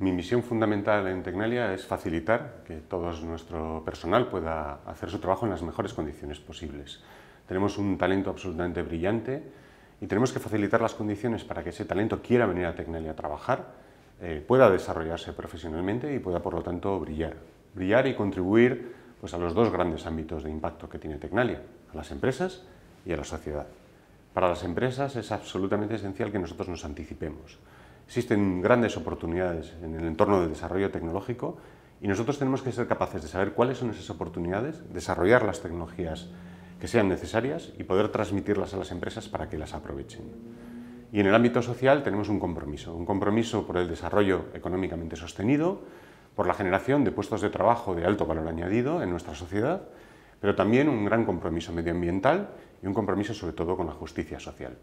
Mi misión fundamental en Tecnalia es facilitar que todo nuestro personal pueda hacer su trabajo en las mejores condiciones posibles. Tenemos un talento absolutamente brillante y tenemos que facilitar las condiciones para que ese talento quiera venir a Tecnalia a trabajar, eh, pueda desarrollarse profesionalmente y pueda, por lo tanto, brillar. Brillar y contribuir pues, a los dos grandes ámbitos de impacto que tiene Tecnalia, a las empresas y a la sociedad. Para las empresas es absolutamente esencial que nosotros nos anticipemos. Existen grandes oportunidades en el entorno de desarrollo tecnológico y nosotros tenemos que ser capaces de saber cuáles son esas oportunidades, desarrollar las tecnologías que sean necesarias y poder transmitirlas a las empresas para que las aprovechen. Y en el ámbito social tenemos un compromiso, un compromiso por el desarrollo económicamente sostenido, por la generación de puestos de trabajo de alto valor añadido en nuestra sociedad, pero también un gran compromiso medioambiental y un compromiso sobre todo con la justicia social.